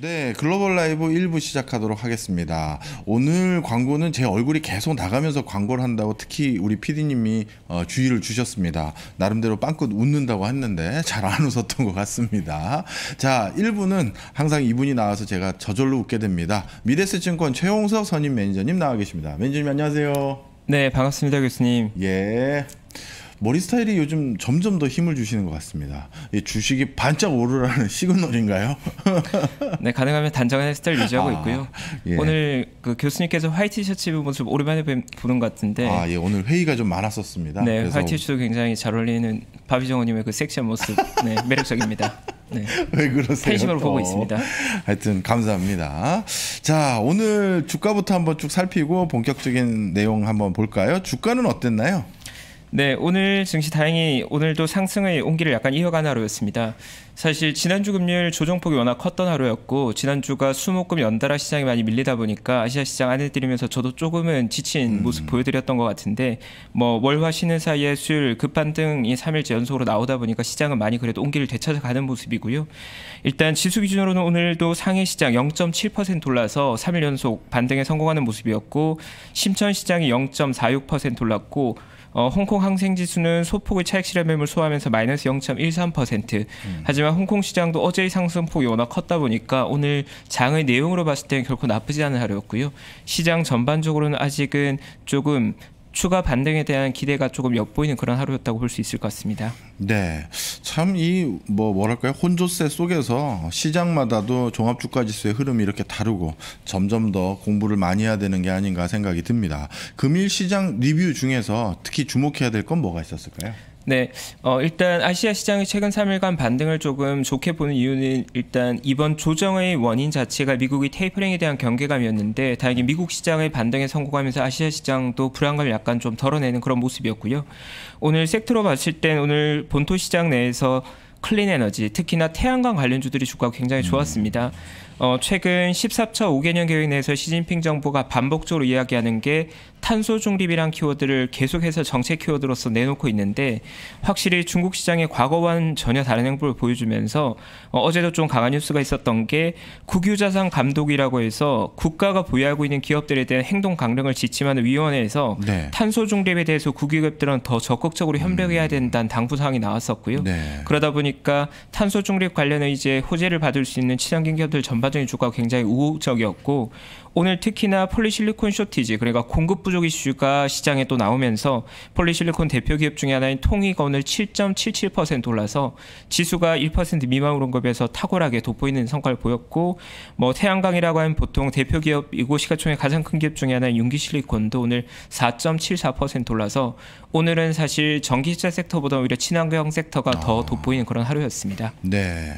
네, 글로벌 라이브 1부 시작하도록 하겠습니다. 오늘 광고는 제 얼굴이 계속 나가면서 광고를 한다고 특히 우리 PD님이 어, 주의를 주셨습니다. 나름대로 빵긋 웃는다고 했는데 잘 안 웃었던 것 같습니다. 자, 1부는 항상 이분이 나와서 제가 저절로 웃게 됩니다. 미래스 증권 최홍석 선임 매니저님 나와 계십니다. 매니저님 안녕하세요. 네, 반갑습니다, 교수님. 예. 머리 스타일이 요즘 점점 더 힘을 주시는 것 같습니다. 주식이 반짝 오르라는 시그널인가요? 네, 가능하면 단정한 스타일 유지하고 아, 있고요. 예. 오늘 그 교수님께서 화이트 셔츠 모습 오랜만에 보는 것 같은데. 아, 예, 오늘 회의가 좀 많았었습니다. 네, 화이트 셔츠도 굉장히 잘 어울리는 바비정호님의 그 섹시한 모습, 네, 매력적입니다. 네. 왜 그러세요? 팬심으로 보고 있습니다. 하여튼 감사합니다. 자, 오늘 주가부터 한번 쭉 살피고 본격적인 내용 한번 볼까요? 주가는 어땠나요? 네, 오늘 증시 다행히 오늘도 상승의 온기를 약간 이어간 하루였습니다. 사실 지난주 금요일 조정폭이 워낙 컸던 하루였고 지난주가 수목금 연달아 시장이 많이 밀리다 보니까 아시아 시장 안에 들이면서 저도 조금은 지친 음. 모습 보여드렸던 것 같은데 뭐 월화 쉬는 사이에 수요일 급반등이 3일째 연속으로 나오다 보니까 시장은 많이 그래도 온기를 되찾아가는 모습이고요. 일단 지수 기준으로는 오늘도 상해 시장 0.7% 올라서 3일 연속 반등에 성공하는 모습이었고 심천 시장이 0.46% 올랐고 어, 홍콩 항생지수는 소폭의 차익 실현 매물 소화하면서 마이너스 0.13%. 음. 하지만 홍콩 시장도 어제의 상승폭이 워낙 컸다 보니까 오늘 장의 내용으로 봤을 때는 결코 나쁘지 않은 하루였고요. 시장 전반적으로는 아직은 조금 추가 반등에 대한 기대가 조금 엿보이는 그런 하루였다고 볼 수 있을 것 같습니다. 네. 참이뭐 뭐랄까요 혼조세 속에서 시장마다도 종합주가지수의 흐름이 이렇게 다르고 점점 더 공부를 많이 해야 되는 게 아닌가 생각이 듭니다. 금일 시장 리뷰 중에서 특히 주목해야 될 건 뭐가 있었을까요? 네, 어, 일단 아시아 시장이 최근 3일간 반등을 조금 좋게 보는 이유는 일단 이번 조정의 원인 자체가 미국이 테이퍼링에 대한 경계감이었는데 다행히 미국 시장의 반등에 성공하면서 아시아 시장도 불안감을 약간 좀 덜어내는 그런 모습이었고요. 오늘 섹트로 봤을 땐 오늘 본토 시장 내에서 클린 에너지, 특히나 태양광 관련주들이 주가가 굉장히 음. 좋았습니다. 음. 어, 최근 14차 5개년 계획 내에서 시진핑 정부가 반복적으로 이야기하는 게 탄소 중립이란 키워드를 계속해서 정책 키워드로서 내놓고 있는데 확실히 중국 시장의 과거와는 전혀 다른 행보를 보여주면서 어, 제도좀 강한 뉴스가 있었던 게 국유자산 감독이라고 해서 국가가 보유하고 있는 기업들에 대한 행동 강령을 지침하는 위원회에서 네. 탄소 중립에 대해서 국유기업들은 더 적극적으로 협력해야 음. 된다는 당부 사항이 나왔었고요. 네. 그러다 보니까 탄소 중립 관련 의제 호재를 받을 수 있는 친환경 기업들 전반 사전의 주가가 굉장히 우호적이었고 오늘 특히나 폴리실리콘 쇼티지 그러니까 공급 부족 이슈가 시장에 또 나오면서 폴리실리콘 대표 기업 중에 하나인 통이가 을7.77% 올라서 지수가 1% 미만 오른 것에 해서 탁월하게 돋보이는 성과를 보였고 뭐 태양광이라고 하면 보통 대표 기업이고 시가총액 가장 큰 기업 중에 하나인 윤기실리콘도 오늘 4.74% 올라서 오늘은 사실 전기차 섹터보다 오히려 친환경 섹터가 더 아. 돋보이는 그런 하루였습니다. 네.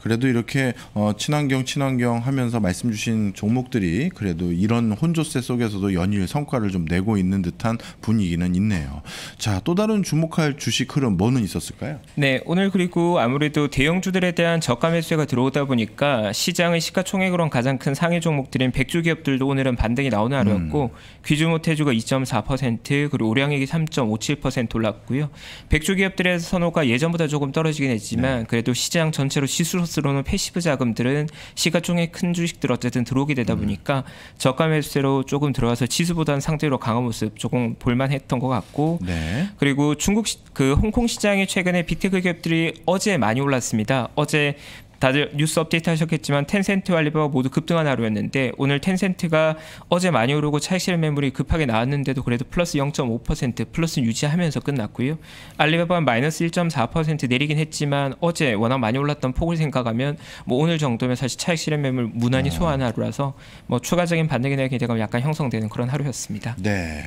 그래도 이렇게 어, 친환경 친환경 하면서 말씀 주신 종목들이 그래도 이런 혼조세 속에서도 연일 성과를 좀 내고 있는 듯한 분위기는 있네요. 자, 또 다른 주목할 주식 흐름 뭐는 있었을까요? 네, 오늘 그리고 아무래도 대형주들에 대한 저가 매수세가 들어오다 보니까 시장의 시가총액으로는 가장 큰 상위 종목들인 백주 기업들도 오늘은 반등이 나오는 하루였고 음. 귀주모태주가 2.4% 그리고 우량액이3.57% 올랐고요. 백주 기업들의 선호가 예전보다 조금 떨어지긴 했지만 네. 그래도 시장 전체로 시수로서로는 패시브 자금들은 시가총액 큰 주식들 어쨌든 들어오게 되다 음. 보니까 보니 저가 매수세로 조금 들어와서 지수보다는 상대로 강한 모습 조금 볼만했던 것 같고 네. 그리고 중국 시, 그 홍콩 시장이 최근에 빅테크 기업들이 어제 많이 올랐습니다. 어제 다들 뉴스 업데이트 하셨겠지만 텐센트와 알리바바 모두 급등한 하루였는데 오늘 텐센트가 어제 많이 오르고 차익실 매물이 급하게 나왔는데도 그래도 플러스 0.5% 플러스 유지하면서 끝났고요. 알리바바는 마이너스 1.4% 내리긴 했지만 어제 워낙 많이 올랐던 폭을 생각하면 뭐 오늘 정도면 사실 차익실 매물 무난히 네. 소화한 하루라서 뭐 추가적인 반등이나 기대감 약간 형성되는 그런 하루였습니다. 네.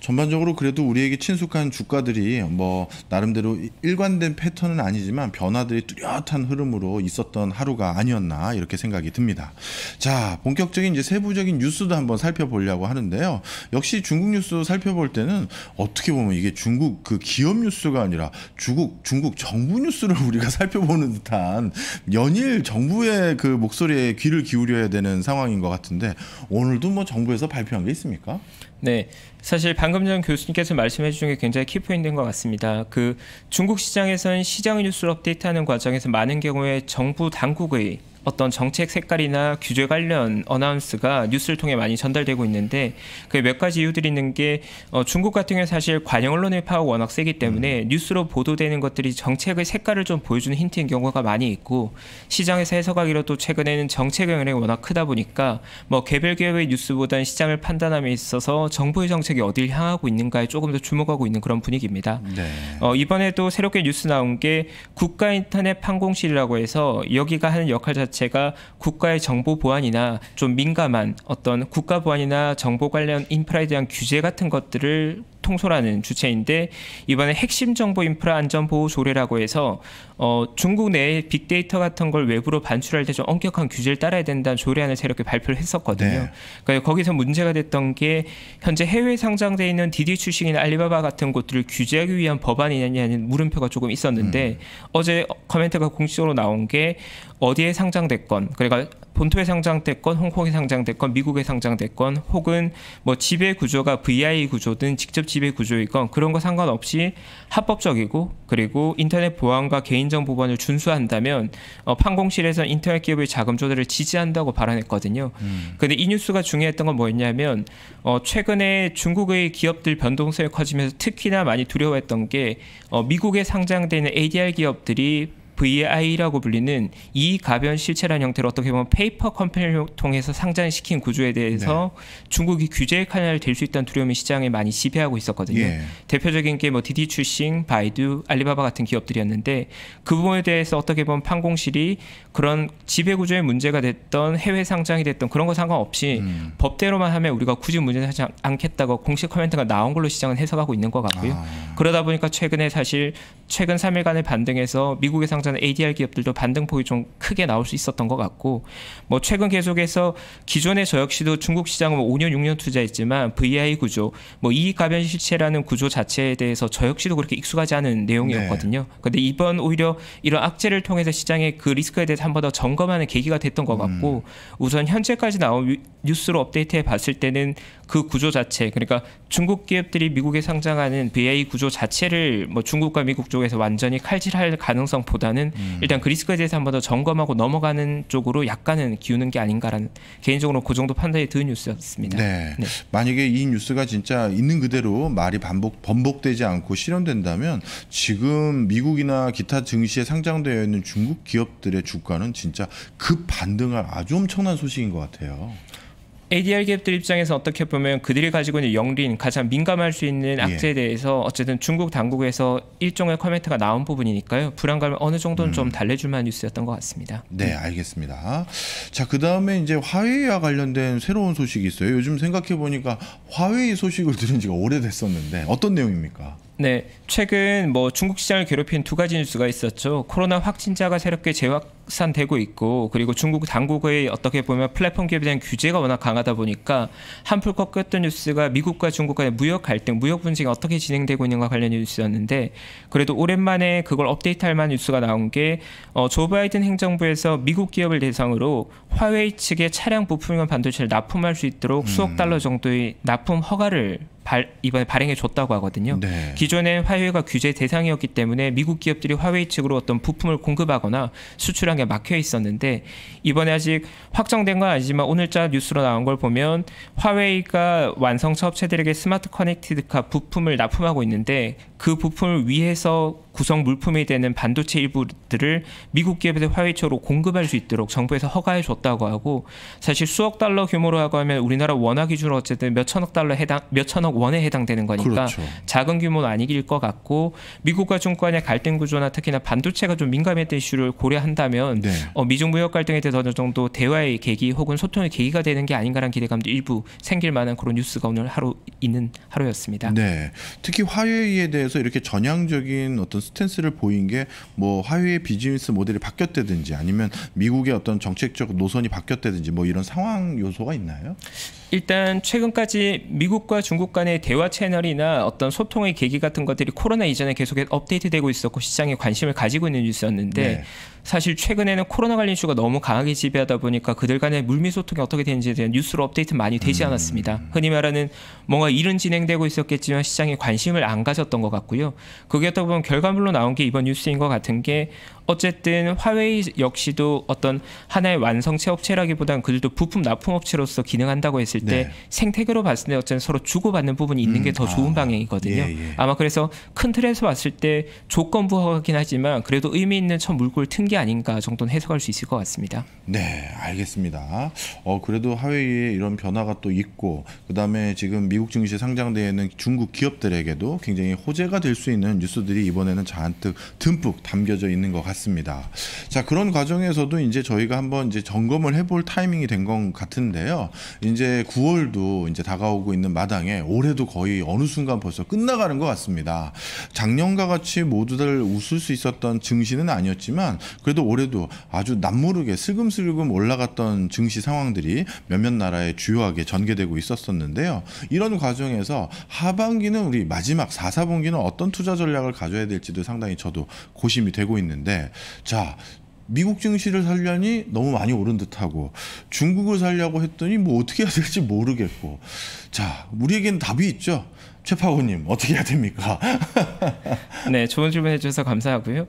전반적으로 그래도 우리에게 친숙한 주가들이 뭐 나름대로 일관된 패턴은 아니지만 변화들이 뚜렷한 흐름으로 있었던 어떤 하루가 아니었나 이렇게 생각이 듭니다. 자, 본격적인 이제 세부적인 뉴스도 한번 살펴보려고 하는데요. 역시 중국 뉴스 살펴볼 때는 어떻게 보면 이게 중국 그 기업 뉴스가 아니라 중국 중국 정부 뉴스를 우리가 살펴보는 듯한 연일 정부의 그 목소리에 귀를 기울여야 되는 상황인 것 같은데 오늘도 뭐 정부에서 발표한 게 있습니까? 네, 사실 방금 전 교수님께서 말씀해 주신 게 굉장히 키포인트인 것 같습니다. 그 중국 시장에서는 시장 뉴스를 업데이트하는 과정에서 많은 경우에 정부 당국의 어떤 정책 색깔이나 규제 관련 어나운스가 뉴스를 통해 많이 전달되고 있는데 그 몇 가지 이유들이 있는 게 어, 중국 같은 경우는 사실 관영 언론의 파워가 워낙 세기 때문에 음. 뉴스로 보도되는 것들이 정책의 색깔을 좀 보여주는 힌트인 경우가 많이 있고 시장에서 해석하기로 도 최근에는 정책 영향이 워낙 크다 보니까 뭐 개별 기업의 뉴스보다는 시장을 판단함에 있어서 정부의 정책이 어디를 향하고 있는가에 조금 더 주목하고 있는 그런 분위기입니다. 네. 어, 이번에도 새롭게 뉴스 나온 게 국가 인터넷 판공실이라고 해서 여기가 하는 역할 자체 자체가 국가의 정보 보안이나 좀 민감한 어떤 국가 보안이나 정보 관련 인프라에 대한 규제 같은 것들을 통솔하는 주체인데 이번에 핵심 정보 인프라 안전 보호 조례라고 해서 어, 중국 내에 빅데이터 같은 걸 외부로 반출할 때 좀 엄격한 규제를 따라야 된다는 조례안을 새롭게 발표를 했었거든요. 네. 그러니까 거기서 문제가 됐던 게 현재 해외 상장돼 있는 디디 출신이 알리바바 같은 곳들을 규제하기 위한 법안이냐는 물음표가 조금 있었는데 음. 어제 커멘트가 공식적으로 나온 게 어디에 상장됐건 그러니까 본토에 상장됐건 홍콩에 상장됐건 미국에 상장됐건 혹은 뭐 지배 구조가 VI 구조든 직접 지배 구조이건 그런 거 상관없이 합법적이고 그리고 인터넷 보안과 개인정보 보안을 준수한다면 어, 판공실에서 인터넷 기업의 자금 조달을 지지한다고 발언했거든요. 그런데이 음. 뉴스가 중요했던 건 뭐였냐면 어, 최근에 중국의 기업들 변동성이 커지면서 특히나 많이 두려워했던 게 어, 미국에 상장되는 ADR 기업들이 VI라고 불리는 이 가변 실체라는 형태를 어떻게 보면 페이퍼 컴퍼니를 통해서 상장시킨 구조에 대해서 네. 중국이 규제의 칼날 될수 있다는 두려움이 시장에 많이 지배하고 있었거든요. 예. 대표적인 게 뭐 디디 출싱, 바이두, 알리바바 같은 기업들이었는데 그 부분에 대해서 어떻게 보면 판공실이 그런 지배 구조의 문제가 됐던 해외 상장이 됐던 그런 거 상관없이 음. 법대로만 하면 우리가 굳이 문제하지 않겠다고 공식 커멘트가 나온 걸로 시장은 해석하고 있는 것 같고요. 아. 그러다 보니까 최근에 사실 최근 3일간의 반등에서 미국의 상장 전에 ADR 기업들도 반등폭이 좀 크게 나올 수 있었던 것 같고 뭐 최근 계속해서 기존의 저 역시도 중국 시장은 5년 뭐 6년 투자했지만 VI 구조 뭐 이익 가변 실체라는 구조 자체에 대해서 저 역시도 그렇게 익숙하지 않은 내용이었거든요. 네. 근데 이번 오히려 이런 악재를 통해서 시장의 그 리스크에 대해서 한 번 더 점검하는 계기가 됐던 것 같고 음. 우선 현재까지 나온 뉴스로 업데이트해 봤을 때는 그 구조 자체 그러니까 중국 기업들이 미국에 상장하는 VA 구조 자체를 뭐 중국과 미국 쪽에서 완전히 칼질할 가능성보다는 음. 일단 그 리스크에 대해서 한 번 더 점검하고 넘어가는 쪽으로 약간은 기우는 게 아닌가라는 개인적으로 그 정도 판단이 드는 뉴스였습니다. 네. 네. 만약에 이 뉴스가 진짜 있는 그대로 말이 반복 번복되지 않고 실현된다면 지금 미국이나 기타 증시에 상장되어 있는 중국 기업들의 주가는 진짜 급 그 반등할 아주 엄청난 소식인 것 같아요. ADR 기업들 입장에서 어떻게 보면 그들이 가지고 있는 영린 가장 민감할 수 있는 악재에 예. 대해서 어쨌든 중국 당국에서 일종의 커멘트가 나온 부분이니까요. 불안감을 어느 정도는 음. 좀 달래줄 만한 뉴스였던 것 같습니다. 네, 알겠습니다. 자, 그다음에 이제 화웨이와 관련된 새로운 소식이 있어요. 요즘 생각해 보니까 화웨이 소식을 들은 지가 오래됐었는데 어떤 내용입니까? 네, 최근 뭐 중국 시장을 괴롭힌 두 가지 뉴스가 있었죠. 코로나 확진자가 새롭게 재확산되고 있고, 그리고 중국 당국의 어떻게 보면 플랫폼 기업에 대한 규제가 워낙 강하다 보니까 한풀 꺾였던 뉴스가 미국과 중국 간의 무역 갈등, 무역 분쟁이 어떻게 진행되고 있는가 관련 뉴스였는데, 그래도 오랜만에 그걸 업데이트할 만한 뉴스가 나온 게, 어, 조 바이든 행정부에서 미국 기업을 대상으로 화웨이 측의 차량 부품용 반도체를 납품할 수 있도록 수억 음. 달러 정도의 납품 허가를 발, 이번에 발행해 줬다고 하거든요. 네. 기존엔 화웨이가 규제 대상이었기 때문에 미국 기업들이 화웨이 측으로 어떤 부품을 공급하거나 수출한 게 막혀 있었는데 이번에 아직 확정된 건 아니지만 오늘자 뉴스로 나온 걸 보면 화웨이가 완성차 업체들에게 스마트 커넥티드카 부품을 납품하고 있는데 그 부품을 위해서 구성 물품이 되는 반도체 일부들을 미국 기업에 화이처로 웨 공급할 수 있도록 정부에서 허가해 줬다고 하고 사실 수억 달러 규모로 하고 하면 우리나라 원화 기준으로 어쨌든 몇 천억 달러 해당 몇 천억 원에 해당되는 거니까 그렇죠. 작은 규모는 아니길 것 같고 미국과 중간의 갈등 구조나 특히나 반도체가 좀 민감했던 이슈를 고려한다면 네. 어, 미중 무역 갈등에 대해서 어느 정도 대화의 계기 혹은 소통의 계기가 되는 게 아닌가라는 기대감도 일부 생길 만한 그런 뉴스가 오늘 하루 있는 하루였습니다. 네, 특히 화웨이에 대해 대해서 이렇게 전향적인 어떤 스탠스를 보인 게뭐 화웨이 비즈니스 모델이 바뀌었다든지 아니면 미국의 어떤 정책적 노선이 바뀌었다든지 뭐 이런 상황 요소가 있나요? 일단 최근까지 미국과 중국 간의 대화 채널이나 어떤 소통의 계기 같은 것들이 코로나 이전에 계속 업데이트되고 있었고 시장에 관심을 가지고 있는 뉴스였는데 네. 사실 최근에는 코로나 관련 이슈가 너무 강하게 지배하다 보니까 그들 간의 물밑 소통이 어떻게 되는지에 대한 뉴스로 업데이트 많이 되지 음. 않았습니다. 흔히 말하는 뭔가 일은 진행되고 있었겠지만 시장에 관심을 안 가졌던 것 같고요. 그게 어떻게 보면 결과물로 나온 게 이번 뉴스인 것 같은 게 어쨌든 화웨이 역시도 어떤 하나의 완성체 업체라기보다는 그들도 부품 납품 업체로서 기능한다고 했을 때 네. 생태계로 봤을 때 어쨌든 서로 주고받는 부분이 있는 게더 음. 좋은 아, 방향이거든요. 예, 예. 아마 그래서 큰 틀에서 봤을 때 조건부하긴 하지만 그래도 의미 있는 첫 물꼬를 튼게 소 아닌가 정도는 해석할 수 있을 것 같습니다. 네, 알겠습니다. 어, 그래도 하웨이에 이런 변화가 또 있고 그다음에 지금 미국 증시에 상장되어 있는 중국 기업들에게도 굉장히 호재가 될 수 있는 뉴스들이 이번에는 잔뜩 듬뿍 담겨져 있는 것 같습니다. 자, 그런 과정에서도 이제 저희가 한번 이제 점검을 해 볼 타이밍이 된 것 같은데요. 이제 9월도 이제 다가오고 있는 마당에 올해도 거의 어느 순간 벌써 끝나가는 것 같습니다. 작년과 같이 모두들 웃을 수 있었던 증시는 아니었지만 그래도 올해도 아주 남모르게 슬금슬금 올라갔던 증시 상황들이 몇몇 나라에 주요하게 전개되고 있었었는데요. 이런 과정에서 하반기는 우리 마지막 4, 4분기는 어떤 투자 전략을 가져야 될지도 상당히 저도 고심이 되고 있는데 자 미국 증시를 살려니 너무 많이 오른 듯하고 중국을 살려고 했더니 뭐 어떻게 해야 될지 모르겠고 자 우리에겐 답이 있죠 최파고님 어떻게 해야 됩니까? 네 좋은 질문 해주셔서 감사하고요.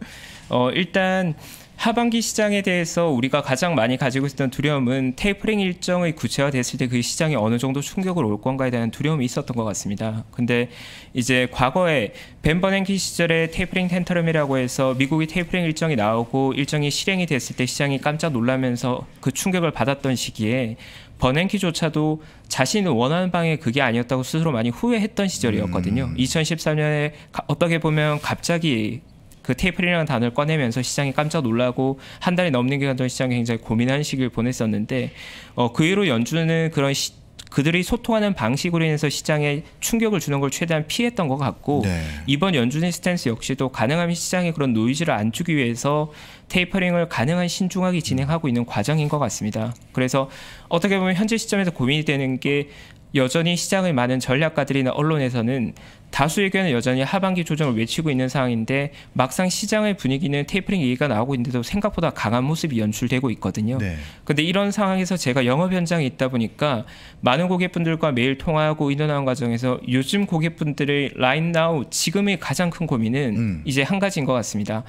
어 일단 하반기 시장에 대해서 우리가 가장 많이 가지고 있었던 두려움은 테이퍼링 일정의 구체화됐을 때 그시장이 어느 정도 충격을 올 건가에 대한 두려움이 있었던 것 같습니다. 근데 이제 과거에 벤 버냉키 시절에 테이퍼링 텐터럼이라고 해서 미국이 테이퍼링 일정이 나오고 일정이 실행이 됐을 때 시장이 깜짝 놀라면서 그 충격을 받았던 시기에 버냉키조차도 자신이 원하는 방에 그게 아니었다고 스스로 많이 후회했던 시절이었거든요. 음. 2013년에 어떻게 보면 갑자기 그테이프이라는 단어를 꺼내면서 시장이 깜짝 놀라고 한 달이 넘는 기간 동안 시장이 굉장히 고민하는 시기를 보냈었는데 어, 그 이후로 연준은 그런 시, 그들이 소통하는 방식으로 인해서 시장에 충격을 주는 걸 최대한 피했던 것 같고 네. 이번 연준의 스탠스 역시도 가능하면 시장에 그런 노이즈를 안 주기 위해서 테이퍼링을 가능한 신중하게 진행하고 있는 과정인 것 같습니다. 그래서 어떻게 보면 현재 시점에서 고민이 되는 게 여전히 시장을 많은 전략가들이나 언론에서는 다수 의견은 여전히 하반기 조정을 외치고 있는 상황인데 막상 시장의 분위기는 테이프링 얘기가 나오고 있는데도 생각보다 강한 모습이 연출되고 있거든요. 네. 근데 이런 상황에서 제가 영업 현장에 있다 보니까 많은 고객분들과 매일 통화하고 의논하는 과정에서 요즘 고객분들의 라인 나우 지금의 가장 큰 고민은 음. 이제 한 가지인 것 같습니다.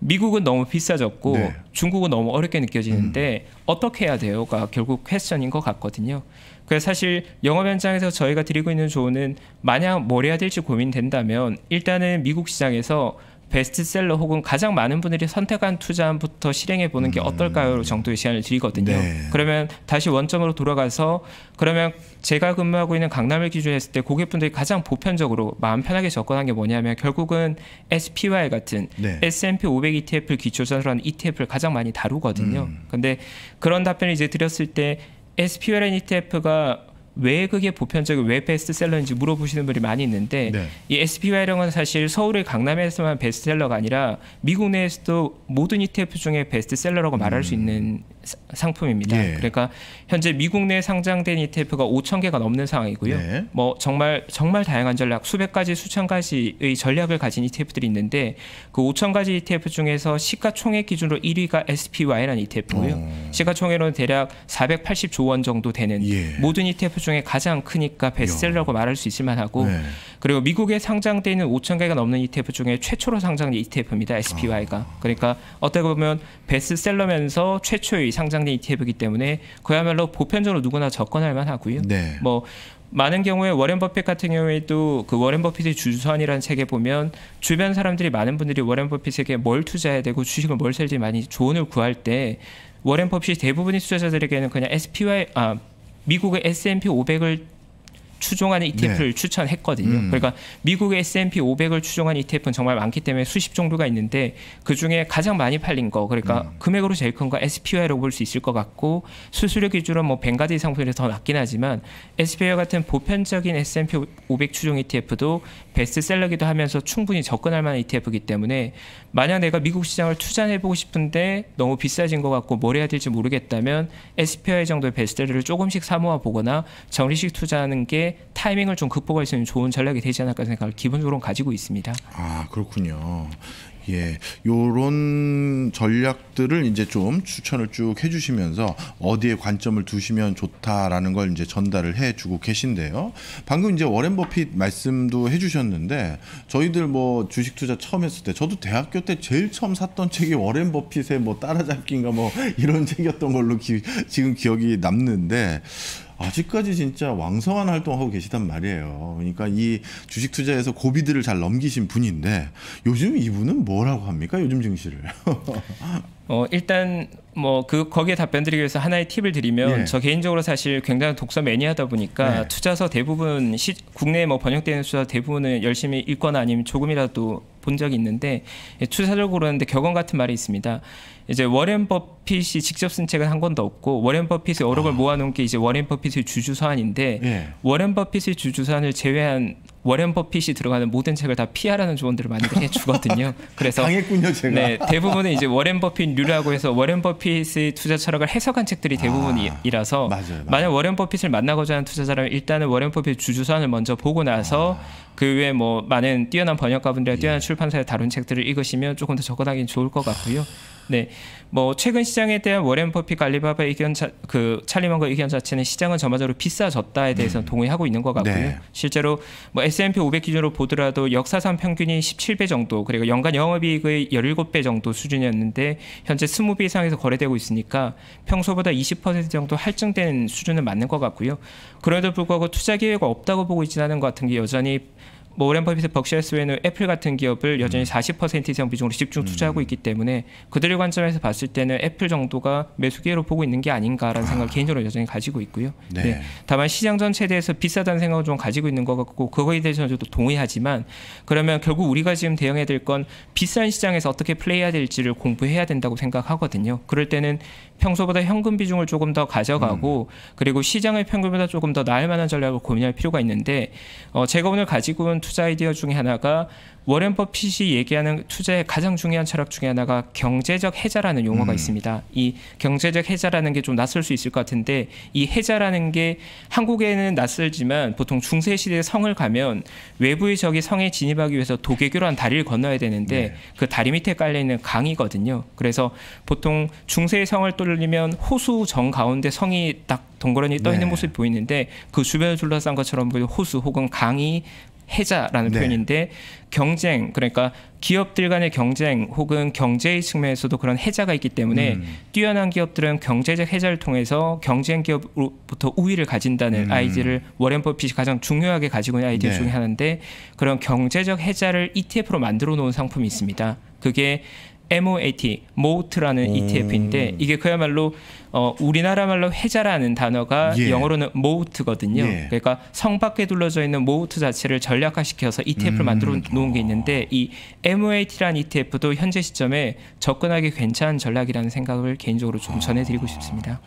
미국은 너무 비싸졌고 네. 중국은 너무 어렵게 느껴지는데 음. 어떻게 해야 돼요가 결국 퀘스천인 것 같거든요. 그래서 사실 영업 현장에서 저희가 드리고 있는 조언은 만약 뭘 해야 될지 고민된다면 일단은 미국 시장에서 베스트셀러 혹은 가장 많은 분들이 선택한 투자부터 실행해 보는 게 음. 어떨까요? 정도의 제안을 드리거든요. 네. 그러면 다시 원점으로 돌아가서 그러면 제가 근무하고 있는 강남을 기준으로 했을 때 고객분들이 가장 보편적으로 마음 편하게 접근한 게 뭐냐면 결국은 SPY 같은 네. S&P 500 ETF를 기초자로 산으 하는 ETF를 가장 많이 다루거든요. 음. 근데 그런 답변을 이제 드렸을 때 SPLN ETF가 왜 그게 보편적인 왜 베스트셀러인지 물어보시는 분이 많이 있는데 네. 이 SPY령은 사실 서울의 강남에서만 베스트셀러가 아니라 미국 내에서도 모든 ETF 중에 베스트셀러라고 말할 음. 수 있는 상품입니다. 예. 그러니까 현재 미국 내 상장된 ETF가 5천 개가 넘는 상황이고요. 네. 뭐 정말 정말 다양한 전략, 수백 가지, 수천 가지의 전략을 가진 ETF들이 있는데 그 5천 가지 ETF 중에서 시가총액 기준으로 1위가 SPY라는 ETF고요. 오. 어. 시가총액은 대략 480조 원 정도 되는 예. 모든 ETF 중에 가장 크니까 베스트셀러라고 말할 수 있을 만하고 네. 그리고 미국에 상장되는 5천 개가 넘는 ETF 중에 최초로 상장된 ETF입니다. SPY가. 아. 그러니까 어떻게 보면 베스트셀러면서 최초의 상장된 ETF이기 때문에 그야말로 보편적으로 누구나 접근할 만하고요. 네. 뭐 많은 경우에 워렌 버핏 같은 경우에도 그 워렌 버핏의 주선이라는 책에 보면 주변 사람들이 많은 분들이 워렌 버핏에게 뭘 투자해야 되고 주식을 뭘 살지 많이 조언을 구할 때 워렌 버핏이 대부분의 투자자들에게는 그냥 SPY 아 미국의 S&P 500을 추종하는 ETF를 네. 추천했거든요. 음. 그러니까 미국의 S&P 500을 추종한 ETF는 정말 많기 때문에 수십 종류가 있는데 그 중에 가장 많이 팔린 거 그러니까 음. 금액으로 제일 큰 거 SPY로 볼 수 있을 것 같고 수수료 기준은 뭐 벵가디 상품이 더 낮긴 하지만 SPY 같은 보편적인 S&P 500 추종 ETF도 베스트셀러기도 하면서 충분히 접근할 만한 ETF이기 때문에 만약 내가 미국 시장을 투자해 보고 싶은데 너무 비싸진 것 같고 뭘 해야 될지 모르겠다면 SPY 정도의 베스트셀러를 조금씩 사모아 보거나 정리식 투자하는 게 타이밍을 좀 극복할 수 있는 좋은 전략이 되지 않을까 생각을 기본적으로 가지고 있습니다. 아 그렇군요. 예, 요런 전략들을 이제 좀 추천을 쭉 해주시면서 어디에 관점을 두시면 좋다라는 걸 이제 전달을 해주고 계신데요. 방금 이제 워렌 버핏 말씀도 해주셨는데 저희들 뭐 주식 투자 처음 했을 때 저도 대학교 때 제일 처음 샀던 책이 워렌 버핏의 뭐 따라잡기인가 뭐 이런 책이었던 걸로 기, 지금 기억이 남는데 아직까지 진짜 왕성한 활동하고 계시단 말이에요. 그러니까 이 주식 투자에서 고비들을 잘 넘기신 분인데 요즘 이분은 뭐라고 합니까? 요즘 증시를. 어, 일단 뭐 그 거기에 답변드리기 위해서 하나의 팁을 드리면 예. 저 개인적으로 사실 굉장히 독서 매니아다 보니까 예. 투자서 대부분 시, 국내에 뭐 번역되는 투자 대부분은 열심히 읽거나 아니면 조금이라도 본 적이 있는데 예, 추사적으로는 하데 격언 같은 말이 있습니다. 이제 워렌 버핏이 직접 쓴 책은 한 권도 없고 워렌 버핏의 여러 걸 아. 모아놓은 게 이제 워렌 버핏의 주주서한인데 예. 워렌 버핏의 주주서한을 제외한 워렌 버핏이 들어가는 모든 책을 다 피하라는 조언들을 많이들 해주거든요. 그래서 당했군요 제가. 네 대부분은 이제 워렌 버핏 류라고 해서 워렌 버핏의 투자 철학을 해석한 책들이 아, 대부분이라서 아, 맞아요, 맞아요. 만약 워렌 버핏을 만나고자 하는 투자자라면 일단은 워렌 버핏 주주선을 먼저 보고 나서 아. 그 외에 뭐 많은 뛰어난 번역가분들이나 예. 뛰어난 예. 출판사의다른 책들을 읽으시면 조금 더 접근하기 좋을 것 같고요. 네. 뭐 최근 시장에 대한 워렌 버핏 갈리바바의 견 차, 그 찰리먼과 의견 자체는 시장은 저마저로 비싸졌다에 대해서 음. 동의하고 있는 것 네. 같고요. 네. 실제로 뭐 S&P 500 기준으로 보더라도 역사상 평균이 17배 정도 그리고 연간 영업이익의 17배 정도 수준이었는데 현재 20배 이상에서 거래되고 있으니까 평소보다 20% 정도 할증된 수준은 맞는 것 같고요. 그래도 불구하고 투자 계획가 없다고 보고 있지는 않은 것 같은 게 여전히 뭐 오렌 버핏의 버크셔 스웨는 애플 같은 기업을 여전히 40% 음. 이상 비중으로 집중 음. 투자하고 있기 때문에 그들의 관점에서 봤을 때는 애플 정도가 매수 기회로 보고 있는 게 아닌가라는 아. 생각 을 개인적으로 여전히 가지고 있고요. 네. 네. 다만 시장 전체에 대해서 비싸다는 생각을 좀 가지고 있는 것 같고 그거에 대해서는 저도 동의하지만 그러면 결국 우리가 지금 대응해야 될 건 비싼 시장에서 어떻게 플레이해야 될지를 공부해야 된다고 생각하거든요. 그럴 때는 평소보다 현금 비중을 조금 더 가져가고 음. 그리고 시장의 평균보다 조금 더 나을 만한 전략을 고민할 필요가 있는데 어, 제가 오늘 가지고 온 투자 아이디어 중에 하나가 워렌 버핏이 얘기하는 투자의 가장 중요한 철학 중에 하나가 경제적 해자라는 용어가 음. 있습니다. 이 경제적 해자라는 게 좀 낯설 수 있을 것 같은데 이 해자라는 게 한국에는 낯설지만 보통 중세 시대 성을 가면 외부의 적이 성에 진입하기 위해서 도개교란 다리를 건너야 되는데 네. 그 다리 밑에 깔려 있는 강이거든요. 그래서 보통 중세의 성을 떠올리면 호수 정 가운데 성이 딱 동그란히 떠 있는 네. 모습이 보이는데 그 주변을 둘러싼 것처럼 호수 혹은 강이 해자라는 네. 표현인데 경쟁 그러니까 기업들 간의 경쟁 혹은 경제의 측면에서도 그런 해자가 있기 때문에 음. 뛰어난 기업들은 경제적 해자를 통해서 경쟁 기업으로부터 우위를 가진다는 음. 아이디를 워렌 버핏이 가장 중요하게 가지고 있는 아이디어 네. 중에 하나인데 그런 경제적 해자를 ETF로 만들어 놓은 상품이 있습니다. 그게 MOAT, 모트라는 ETF인데 이게 그야말로 어, 우리나라 말로 회자라는 단어가 예. 영어로는 모우트거든요. 예. 그러니까 성 밖에 둘러져 있는 모우트 자체를 전략화시켜서 ETF를 음. 만들어 놓은 게 있는데 이 MOAT라는 ETF도 현재 시점에 접근하기 괜찮은 전략이라는 생각을 개인적으로 좀 아. 전해드리고 싶습니다.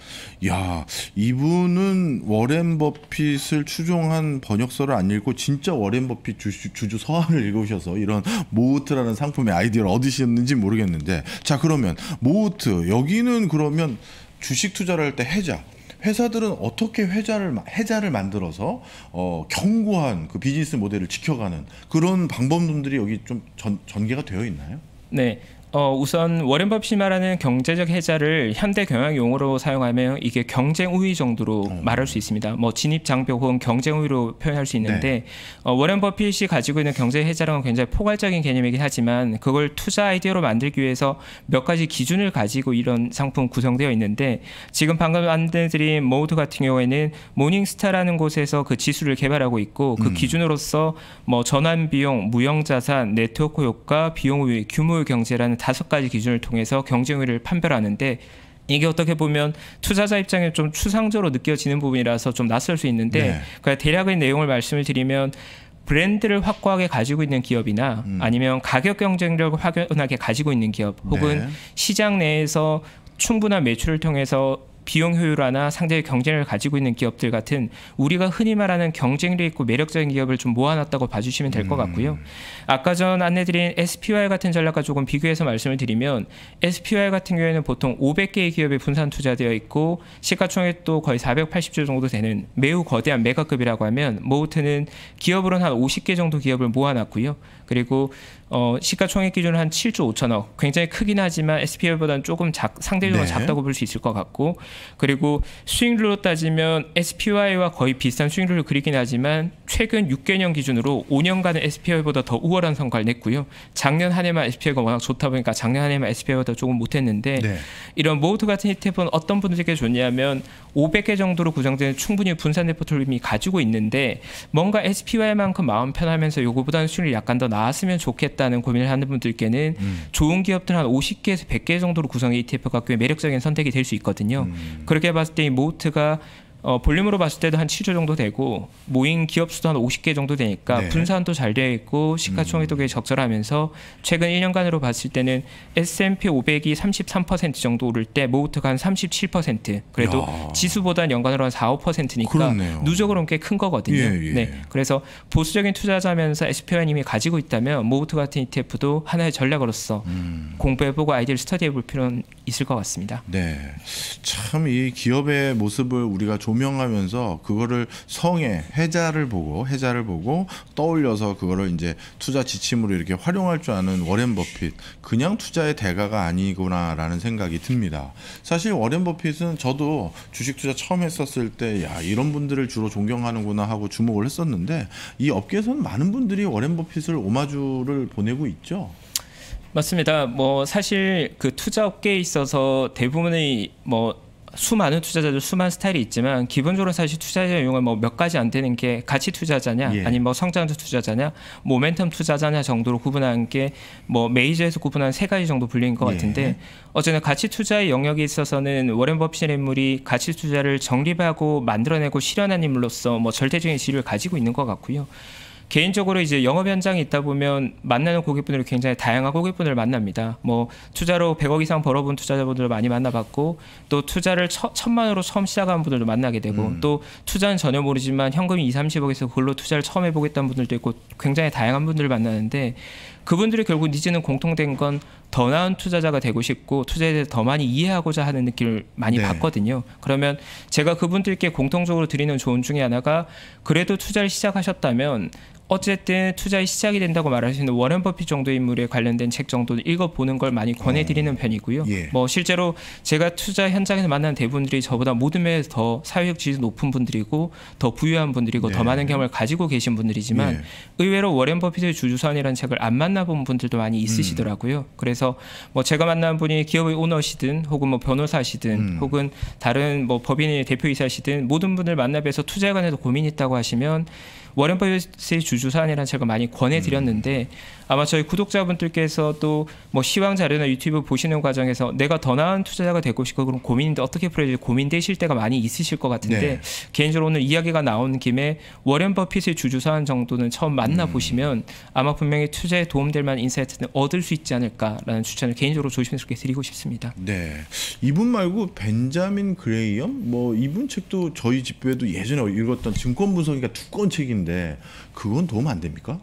야 이분은 워렌 버핏을 추종한 번역서를 안 읽고 진짜 워렌 버핏 주 주주 서한을 읽으셔서 이런 모우트라는 상품의 아이디어를 얻으셨는지 모르겠는데 자 그러면 모우트 여기는 그러면 주식 투자를 할 때 해자 회사들은 어떻게 회자를 해자를 만들어서 어, 견고한 그 비즈니스 모델을 지켜가는 그런 방법론들이 여기 좀 전, 전개가 되어 있나요? 네, 어, 우선 워렌 버핏이 말하는 경제적 해자를 현대 경영 용어로 사용하면 이게 경쟁 우위 정도로 음. 말할 수 있습니다. 뭐 진입 장벽 혹은 경쟁 우위로 표현할 수 네. 있는데 네. 어, 워렌 버핏이 가지고 있는 경제 해자랑 굉장히 포괄적인 개념이긴 하지만 그걸 투자 아이디어로 만들기 위해서 몇 가지 기준을 가지고 이런 상품 구성되어 있는데 지금 방금 안내드린 모드 같은 경우에는 모닝스타라는 곳에서 그 지수를 개발하고 있고 그 음. 기준으로서 뭐 전환 비용, 무형 자산, 네트워크 효과, 비용 우위, 규모 경제라는 다섯 가지 기준을 통해서 경쟁률을 판별하는데 이게 어떻게 보면 투자자 입장에 좀 추상적으로 느껴지는 부분이라서 좀 낯설 수 있는데 네. 그러 그러니까 대략의 내용을 말씀을 드리면 브랜드를 확고하게 가지고 있는 기업이나 음. 아니면 가격 경쟁력을 확연하게 가지고 있는 기업 혹은 네. 시장 내에서 충분한 매출을 통해서 비용 효율화나 상대의 경쟁을 가지고 있는 기업들 같은 우리가 흔히 말하는 경쟁력 있고 매력적인 기업을 좀 모아놨다고 봐주시면 될것 음. 같고요. 아까 전 안내드린 SPY 같은 전략과 조금 비교해서 말씀을 드리면 SPY 같은 경우에는 보통 500개의 기업에 분산 투자되어 있고 시가총액도 거의 480조 정도 되는 매우 거대한 메가급이라고 하면 모우트는 기업으로는 한 50개 정도 기업을 모아놨고요. 그리고 어, 시가총액 기준으로 한 7조 5천억 굉장히 크긴 하지만 SPL보다는 조금 작, 상대적으로 네. 작다고 볼 수 있을 것 같고 그리고 수익률로 따지면 SPY와 거의 비슷한 수익률을 그리긴 하지만 최근 6개년 기준으로 5년간은 SPL보다 더 우월한 성과를 냈고요 작년 한 해만 SPL가 워낙 좋다 보니까 작년 한 해만 SPL보다 조금 못했는데 네. 이런 모호트 같은 히트앱은 어떤 분들에게 좋냐면 500개 정도로 구성되는 충분히 분산 레포트를 이미 가지고 있는데 뭔가 SPY만큼 마음 편하면서 요거보다는 수익률이 약간 더 나았으면 좋겠다 모겠다는 고민을 하는 분들께는 음. 좋은 기업들 한 50개에서 100개 정도로 구성의 ETF가 꽤 매력적인 선택이 될 수 있거든요. 음. 그렇게 봤을 때 이 모트가 어, 볼륨으로 봤을 때도 한 7조 정도 되고 모인 기업 수도 한 50개 정도 되니까 네. 분산도 잘 되어 있고 시가총액도 음. 꽤 적절하면서 최근 1년간으로 봤을 때는 S&P 500이 33% 정도 오를 때 모우트가 한 37% 그래도 지수보다는 연간으로 한 4, 5%니까 누적으로는 꽤 큰 거거든요. 예, 예. 네, 그래서 보수적인 투자자면서 SPY는 이미 가지고 있다면 모우트 같은 ETF도 하나의 전략으로서 음. 공부해보고 아이디를 어 스터디해볼 필요는 있을 것 같습니다. 네, 참 이 기업의 모습을 우리가 좀 조명하면서 그거를 성에 해자를 보고 해자를 보고 떠올려서 그거를 이제 투자 지침으로 이렇게 활용할 줄 아는 워렌 버핏 그냥 투자의 대가가 아니구나라는 생각이 듭니다. 사실 워렌 버핏은 저도 주식 투자 처음 했었을 때 야 이런 분들을 주로 존경하는구나 하고 주목을 했었는데 이 업계에서는 많은 분들이 워렌 버핏을 오마주를 보내고 있죠. 맞습니다. 뭐 사실 그 투자 업계에 있어서 대부분의 뭐 수많은 투자자들 수많은 스타일이 있지만 기본적으로 사실 투자자 용어 뭐몇 가지 안 되는 게 가치 투자자냐 예. 아니면 뭐 성장주 투자자냐 모멘텀 투자자냐 정도로 구분하는 게 뭐 메이저에서 구분한 세 가지 정도 불리는 것 예. 같은데 예. 어쨌든 가치 투자의 영역에 있어서는 워렌 버핏 의 인물이 가치 투자를 정립하고 만들어내고 실현한 인물로서 뭐 절대적인 지위를 가지고 있는 것 같고요. 개인적으로 이제 영업 현장에 있다 보면 만나는 고객분들이 굉장히 다양한 고객분을 만납니다. 뭐 투자로 100억 이상 벌어본 투자자분들을 많이 만나봤고 또 투자를 처, 천만으로 처음 시작한 분들도 만나게 되고 음. 또 투자는 전혀 모르지만 현금이 2, 30억에서 그걸로 투자를 처음 해보겠다는 분들도 있고 굉장히 다양한 분들을 만나는데 그분들이 결국 니즈는 공통된 건 더 나은 투자자가 되고 싶고 투자에 대해 더 많이 이해하고자 하는 느낌을 많이 네. 받거든요. 그러면 제가 그분들께 공통적으로 드리는 조언 중에 하나가 그래도 투자를 시작하셨다면 어쨌든 투자의 시작이 된다고 말할 수 있는 워런 버핏 정도 인물에 관련된 책 정도는 읽어보는 걸 많이 권해드리는 음. 편이고요. 예. 뭐 실제로 제가 투자 현장에서 만난 대부분들이 저보다 모든 면에서 더 사회적 지지 높은 분들이고 더 부유한 분들이고 예. 더 네. 많은 경험을 가지고 계신 분들이지만 예. 의외로 워런 버핏의 주주선이라는 책을 안 만나본 분들도 많이 있으시더라고요. 음. 그래서 뭐 제가 만난 분이 기업의 오너시든 혹은 뭐 변호사시든 음. 혹은 다른 뭐 법인의 대표이사시든 모든 분들 만나 뵈서 투자에 관해서 고민이 있다고 하시면 워렌 버핏의 주주 사안이라는 책을 많이 권해드렸는데 음. 아마 저희 구독자분들께서도 뭐 시황 자료나 유튜브 보시는 과정에서 내가 더 나은 투자자가 되고 싶고 그런 고민인데 어떻게 풀어야 될지 고민되실 때가 많이 있으실 것 같은데 네. 개인적으로 오늘 이야기가 나온 김에 워렌 버핏의 주주 사안 정도는 처음 만나 음. 보시면 음. 아마 분명히 투자에 도움될 만한 인사이트는 얻을 수 있지 않을까라는 추천을 개인적으로 조심스럽게 드리고 싶습니다. 네, 이분 말고 벤자민 그레이엄 뭐 이분 책도 저희 집에도 예전에 읽었던 증권 분석이가 두 권 책인데 그건 도움 안 됩니까?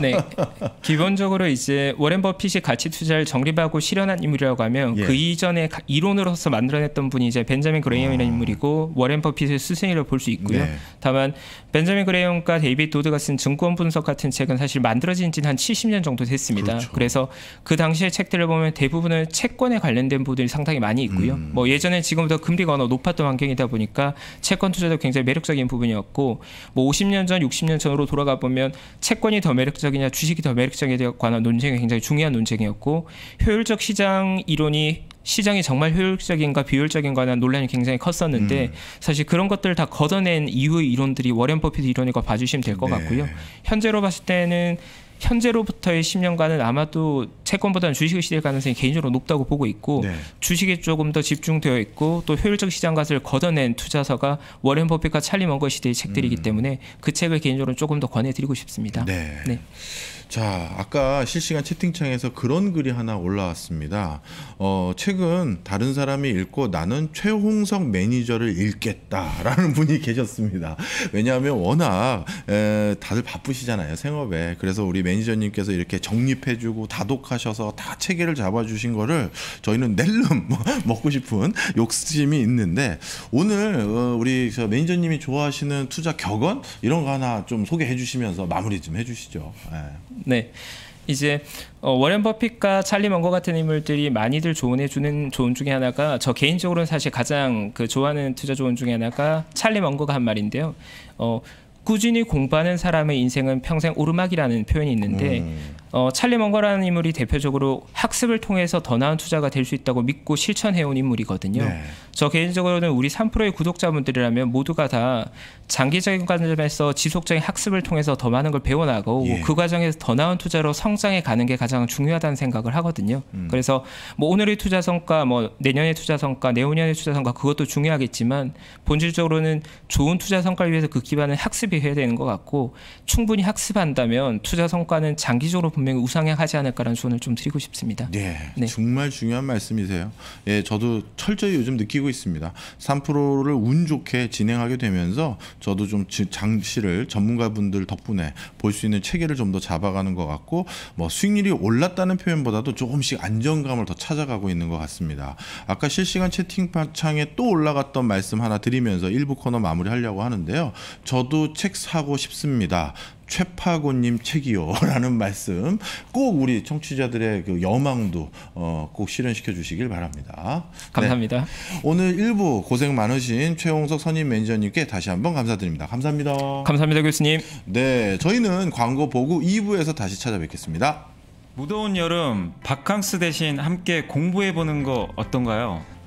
네, 기본 기본적으로 이제 워렌 버핏이 가치 투자를 정립하고 실현한 인물이라고 하면 그 예. 그 이전에 이론으로서 만들어냈던 분이 이제 벤자민 그레이엄이라는 아. 인물이고 워렌 버핏의 스승이라고 볼 수 있고요. 네. 다만 벤자민 그레이엄과 데이비드 도드가 쓴 증권 분석 같은 책은 사실 만들어진 지는 한 70년 정도 됐습니다. 그렇죠. 그래서그 당시의 책들을 보면 대부분은 채권에 관련된 부분이 상당히 많이 있고요. 음. 뭐 예전에 지금보다 금리가 워낙 높았던 환경이다 보니까 채권 투자도 굉장히 매력적인 부분이었고 뭐 50년 전, 60년 전으로 돌아가 보면 채권이 더 매력적이냐 주식이 더 매력적이냐 관한 논쟁이 굉장히 중요한 논쟁이었고 효율적 시장 이론이 시장이 정말 효율적인가 비효율적인가에 대 논란이 굉장히 컸었는데 음. 사실 그런 것들 다 걷어낸 이후의 이론들이 워렌 버핏 의 이론이라고 봐주시면 될것 네. 같고요. 현재로 봤을 때는 현재로부터의 10년간은 아마도 채권보다는 주식의 시대일 가능성이 개인적으로 높다고 보고 있고 네. 주식에 조금 더 집중되어 있고 또 효율적 시장 가치를 걷어낸 투자서가 워렌 버핏과 찰리 먼거 시대의 책들이기 음. 때문에 그 책을 개인적으로 조금 더 권해드리고 싶습니다. 네. 네. 자, 아까 실시간 채팅창에서 그런 글이 하나 올라왔습니다. 어, 최근 다른 사람이 읽고 나는 최홍석 매니저를 읽겠다라는 분이 계셨습니다. 왜냐하면 워낙 에, 다들 바쁘시잖아요, 생업에. 그래서 우리 매니저님께서 이렇게 정립해주고 다독하셔서 다 체계를 잡아주신 거를 저희는 낼름 먹고 싶은 욕심이 있는데 오늘 어, 우리 매니저님이 좋아하시는 투자 격언 이런 거 하나 좀 소개해 주시면서 마무리 좀 해주시죠. 예. 네. 이제 어, 워렌 버핏과 찰리 멍거 같은 인물들이 많이들 조언해주는 조언 중에 하나가 저 개인적으로는 사실 가장 그 좋아하는 투자 조언 중에 하나가 찰리 멍거가한 말인데요. 어, 꾸준히 공부하는 사람의 인생은 평생 오르막이라는 표현이 있는데 음. 어, 찰리 멍거라는 인물이 대표적으로 학습을 통해서 더 나은 투자가 될 수 있다고 믿고 실천해온 인물이거든요. 네. 저 개인적으로는 우리 3프로의 구독자분들이라면 모두가 다 장기적인 관점에서 지속적인 학습을 통해서 더 많은 걸 배워나가고 예. 그 과정에서 더 나은 투자로 성장해 가는 게 가장 중요하다는 생각을 하거든요. 음. 그래서 뭐 오늘의 투자 성과, 뭐 내년의 투자 성과, 내후년의 투자 성과 그것도 중요하겠지만 본질적으로는 좋은 투자 성과를 위해서 그 기반은 학습이 해야 되는 것 같고 충분히 학습한다면 투자 성과는 장기적으로 분명히 우상향하지 않을까라는 조언을 좀 드리고 싶습니다. 네, 네. 정말 중요한 말씀이세요. 예, 저도 철저히 요즘 느끼고 있습니다. 3%를 운 좋게 진행하게 되면서 저도 좀 장시를 전문가분들 덕분에 볼 수 있는 체계를 좀 더 잡아가는 것 같고 뭐 수익률이 올랐다는 표현보다도 조금씩 안정감을 더 찾아가고 있는 것 같습니다. 아까 실시간 채팅창에 또 올라갔던 말씀 하나 드리면서 일부 코너 마무리하려고 하는데요. 저도 책 사고 싶습니다. 최파고님 책이요라는 말씀 꼭 우리 청취자들의 그 여망도 어꼭 실현시켜 주시길 바랍니다. 네. 감사합니다. 네. 오늘 일부 고생 많으신 최홍석 선임 매니저님께 다시 한번 감사드립니다. 감사합니다. 감사합니다 교수님. 네 저희는 광고 보고 2부에서 다시 찾아뵙겠습니다. 무더운 여름 바캉스 대신 함께 공부해 보는 거 어떤가요?